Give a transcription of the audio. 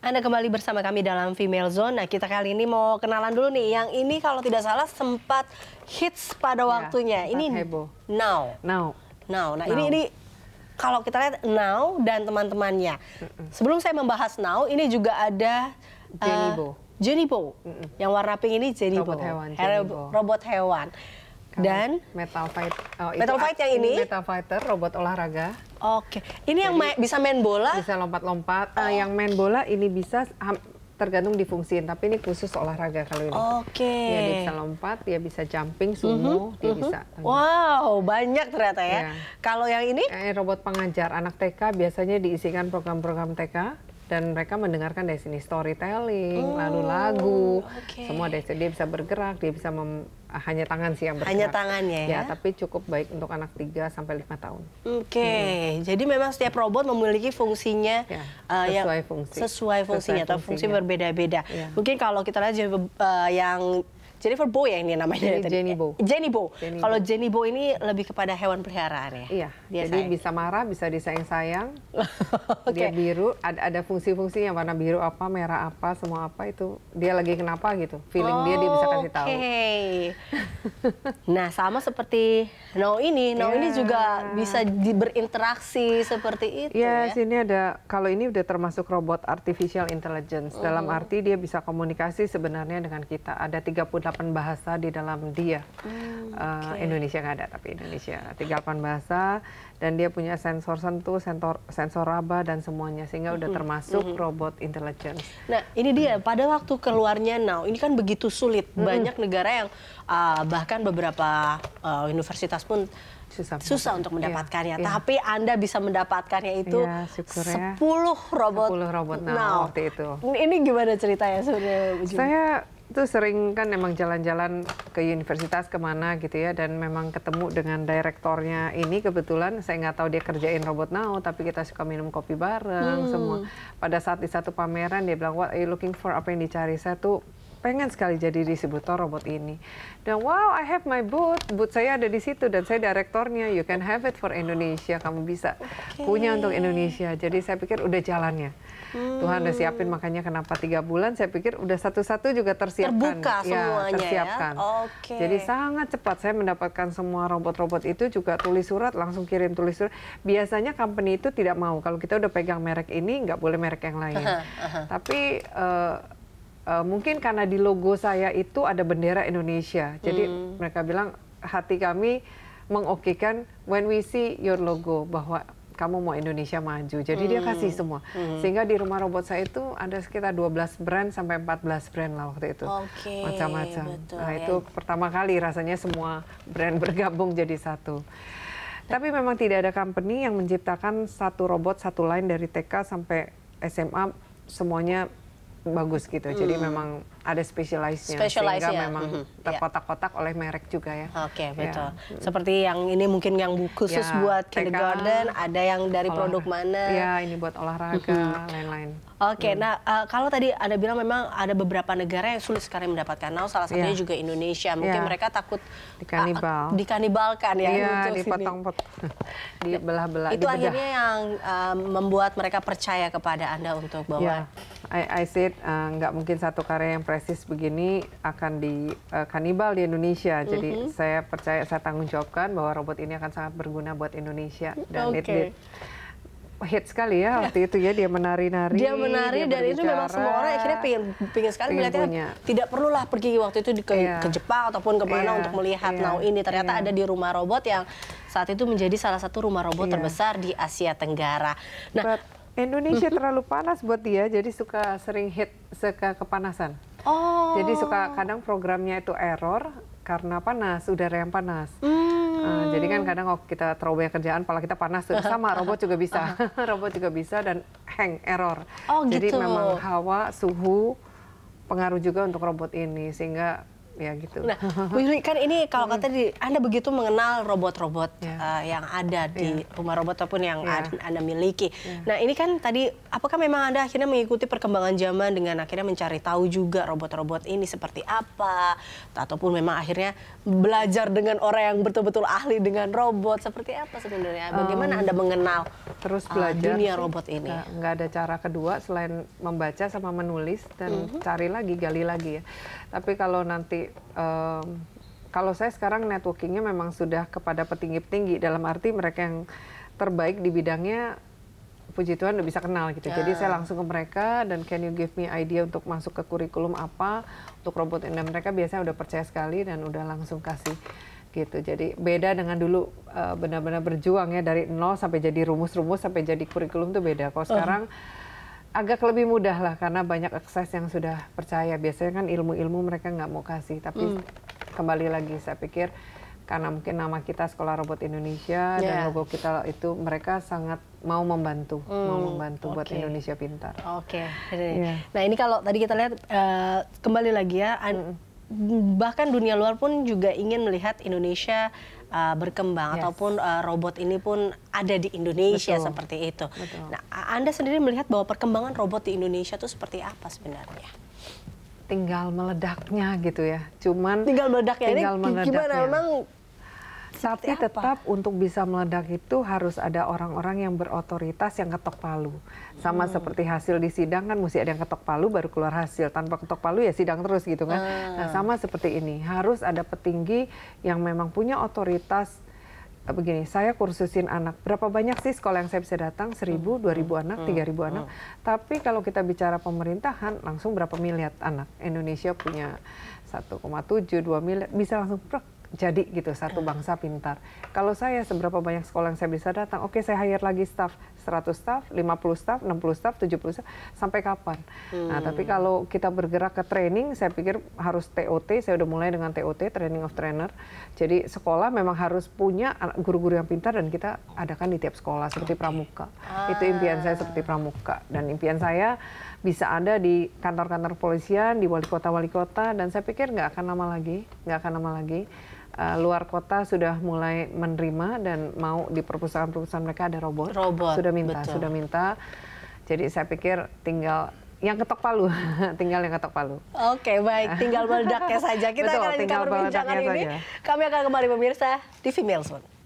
Anda kembali bersama kami dalam Female Zone. Nah, kita kali ini mau kenalan dulu nih. Yang ini kalau tidak salah sempat hits pada iya, waktunya. Ya, ini heboh. Now. Now. Now. Nah, now. ini ini kalau kita lihat Now dan teman-temannya. Mm -mm. Sebelum saya membahas Now, ini juga ada Jenibo eh, uh, Jenibo. Mm -mm. Yang warna pink ini Jenibo. robot Hewan, Jenny Bo. Robot hewan. Dan Metal Fight. Oh, Metal Fight yang ini. Metal Fighter, robot olahraga. Oke, ini yang bisa main bola? Bisa lompat-lompat. Eh, oh. Uh, yang main bola ini bisa tergantung difungsiin, tapi ini khusus olahraga kalau ini. Oke. Okay. dia bisa lompat, dia bisa jumping, sumo, mm -hmm. dia mm-hmm. bisa. Wow, banyak ternyata ya. Yeah. Kalau yang ini? Eh, robot pengajar anak TK biasanya diisikan program-program TK dan mereka mendengarkan dari sini storytelling, oh, lalu lagu, okay. semua dari sini dia bisa bergerak, dia bisa mem hanya tangan sih yang bergerak. Hanya tangannya ya. ya tapi cukup baik untuk anak 3 sampai 5 tahun. Oke, okay. hmm. jadi memang setiap robot memiliki fungsinya ya, eh, sesuai yang fungsi. sesuai fungsinya atau fungsi berbeda-beda. Ya. Mungkin kalau kita lihat uh, yang Jennifer Bo ya ini namanya Jenny, tadi. Jenny Bo. Jenny Bo. Kalau Jenny Bo ini lebih kepada hewan peliharaan ya. Iya. Dia jadi sayang. bisa marah, bisa disayang-sayang. okay. Dia biru, ada ada fungsi fungsinya warna biru apa, merah apa, semua apa itu dia lagi kenapa gitu. Feeling oh, dia dia bisa kasih tahu. Oke. Okay. Nah, sama seperti Now ini, Now yeah. ini ya. juga bisa di, berinteraksi seperti itu yes, iya, ya. sini ada kalau ini udah termasuk robot artificial intelligence. Mm. Dalam arti dia bisa komunikasi sebenarnya dengan kita. Ada 38 bahasa di dalam dia. Mm, eh, okay. uh, Indonesia nggak ada tapi Indonesia 38 bahasa dan dia punya sensor sentuh, sensor sensor raba dan semuanya sehingga udah termasuk mm -hmm. robot intelligence. Nah, ini dia pada waktu keluarnya Now, ini kan begitu sulit. Mm Banyak negara yang uh, bahkan beberapa uh, universitas pun susah, susah untuk mendapatkannya. Yeah, iya. Tapi yeah. Anda bisa mendapatkannya itu yeah, iya, 10 robot, 10 robot now, nah, now waktu itu. Ini gimana ceritanya sebenarnya? Saya tuh sering kan emang jalan-jalan ke universitas kemana gitu ya dan memang ketemu dengan direktornya ini kebetulan saya nggak tahu dia kerjain robot now tapi kita suka minum kopi bareng hmm. semua pada saat di satu pameran dia bilang what are you looking for apa yang dicari saya tuh pengen sekali jadi distributor robot ini. Dan wow, I have my boot, boot saya ada di situ dan saya direktornya. You can have it for Indonesia, kamu bisa okay. punya untuk Indonesia. Jadi saya pikir udah jalannya. Hmm. Tuhan udah siapin hmm. makanya kenapa tiga bulan saya pikir udah satu-satu juga tersiapkan. Terbuka ya, ya? tersiapkan. ya. Okay. Jadi sangat cepat saya mendapatkan semua robot-robot itu juga tulis surat langsung kirim tulis surat. Biasanya company itu tidak mau kalau kita udah pegang merek ini nggak boleh merek yang lain. Tapi uh, uh, mungkin karena di logo saya itu ada bendera Indonesia. Jadi hmm. mereka bilang hati kami mengokekan when we see your logo bahwa kamu mau Indonesia maju. Jadi hmm. dia kasih semua. Hmm. Sehingga di rumah robot saya itu ada sekitar 12 brand sampai 14 brand lah waktu itu. macam Macam-macam. Nah, ya. itu pertama kali rasanya semua brand bergabung jadi satu. Tapi memang tidak ada company yang menciptakan satu robot, satu line dari TK sampai SMA semuanya bagus gitu jadi hmm. memang ada specialized-nya specialized sehingga ya. memang mm -hmm. terkotak-kotak yeah. oleh merek juga ya. Oke, okay, ya. betul. Yeah. Seperti yang ini mungkin yang khusus yeah, buat kindergarten, TK, ada yang dari olah, produk mana? Iya, ini buat olahraga, mm-hmm. lain-lain. Oke, okay, hmm. nah uh, kalau tadi anda bilang memang ada beberapa negara yang sulit sekali mendapatkan now, nah, salah satunya yeah. juga Indonesia. Mungkin yeah. mereka takut dikanibal. Uh, eh, eh, dikanibalkan ya. Iya, dipotong-potong. Dibelah-belah. Itu dibedah. Gitu akhirnya yang uh, membuat mereka percaya kepada Anda untuk bahwa yeah. I, I said uh, mungkin satu karya yang Krisis begini akan di uh, kanibal di Indonesia. Jadi mm -hmm. saya percaya saya tanggung jawabkan bahwa robot ini akan sangat berguna buat Indonesia dan okay. it did hit sekali ya waktu itu ya dia menari-nari. Dia menari dia dan itu memang semua orang akhirnya pingin pingin sekali pingin melihatnya. Punya. Tidak perlulah pergi waktu itu ke, yeah. ke Jepang ataupun kemana yeah. untuk melihat yeah. Iya. now ini ternyata yeah. ada di rumah robot yang saat itu menjadi salah satu rumah robot yeah. terbesar di Asia Tenggara. Nah, Indonesia terlalu panas buat dia jadi suka sering hit suka kepanasan. Oh. Jadi suka kadang programnya itu error karena panas, udara yang panas. Hmm. Uh, jadi kan kadang kalau kita terlalu banyak kerjaan, pala kita panas tuh. Sama robot juga bisa, robot juga bisa dan hang error. Oh, jadi gitu. memang hawa, suhu pengaruh juga untuk robot ini sehingga ya gitu. Nah, Bu Yuli kan ini kalau hmm. kata di, Anda begitu mengenal robot-robot yeah. Ya. uh, yang ada di yeah. rumah robot ataupun yang yeah. Anda miliki. Yeah. Nah, ini kan tadi apakah memang Anda akhirnya mengikuti perkembangan zaman dengan akhirnya mencari tahu juga robot-robot ini seperti apa ataupun memang akhirnya belajar dengan orang yang betul-betul ahli dengan robot seperti apa sebenarnya? Bagaimana um, Anda mengenal terus eh, belajar uh, dunia robot ini? Nggak ada cara kedua selain membaca sama menulis dan mm -hmm. cari lagi, gali lagi ya. Tapi kalau nanti um, kalau saya sekarang networkingnya memang sudah kepada petinggi-petinggi dalam arti mereka yang terbaik di bidangnya puji Tuhan udah bisa kenal gitu. Yeah. Jadi saya ah. langsung ke mereka dan can you give me idea untuk masuk ke kurikulum apa untuk robot dan mereka biasanya udah percaya sekali dan udah langsung kasih gitu. Jadi beda dengan dulu uh, benar-benar berjuang ya dari nol sampai jadi rumus-rumus sampai jadi kurikulum tuh beda. Kalau ah. sekarang uh agak lebih mudah lah karena banyak akses yang sudah percaya. Biasanya kan ilmu-ilmu mereka nggak mau kasih, tapi mm. kembali lagi saya pikir karena mungkin nama kita Sekolah Robot Indonesia yeah. dan ya. logo kita itu mereka sangat mau membantu, mm. mau membantu okay. buat Indonesia pintar. Oke. Okay. Iya. Yeah. Nah, ini kalau tadi kita lihat uh, kembali lagi ya mm -mm bahkan dunia luar pun juga ingin melihat Indonesia uh, berkembang yes. ataupun uh, robot ini pun ada di Indonesia Betul. seperti itu. Nah, Anda sendiri melihat bahwa perkembangan robot di Indonesia itu seperti apa sebenarnya? Tinggal meledaknya gitu ya. Cuman tinggal meledaknya tinggal ini meledaknya. gimana memang tapi tetap untuk bisa meledak itu harus ada orang-orang yang berotoritas yang ketok palu. Sama hmm. seperti hasil di sidang kan mesti ada yang ketok palu baru keluar hasil. Tanpa ketok palu ya sidang terus gitu kan. Hmm. Nah, sama seperti ini. Harus ada petinggi yang memang punya otoritas eh, begini, saya kursusin anak. Berapa banyak sih sekolah yang saya bisa datang? Seribu, hmm. dua ribu anak, hmm. tiga ribu anak. Hmm. Tapi kalau kita bicara pemerintahan, langsung berapa miliar anak? Indonesia punya 1,7, 2 miliar. Bisa langsung jadi gitu satu hmm. bangsa pintar. Kalau saya seberapa banyak sekolah yang saya bisa datang, oke okay, saya hire lagi staff 100 staff, 50 staff, 60 staff, 70 staff sampai kapan? Nah, hmm. Nah, tapi kalau kita bergerak ke training, saya pikir harus TOT, saya udah mulai dengan TOT training of trainer. Jadi sekolah memang harus punya guru-guru yang pintar dan kita adakan di tiap sekolah seperti pramuka. Ah. Itu impian saya seperti pramuka dan impian saya bisa ada di kantor-kantor polisian, di wali kota-wali kota dan saya pikir nggak akan lama lagi, nggak akan lama lagi uh, luar kota sudah mulai menerima dan mau di perpustakaan-perpustakaan mereka ada robot. Robot. Sudah minta, betul. sudah minta. Jadi saya pikir tinggal yang ketok palu, tinggal yang ketok palu. Oke, baik, tinggal meledaknya saja. Kita Betul, akan lanjutkan perbincangan ini. Saja. Kami akan kembali pemirsa di Female Zone.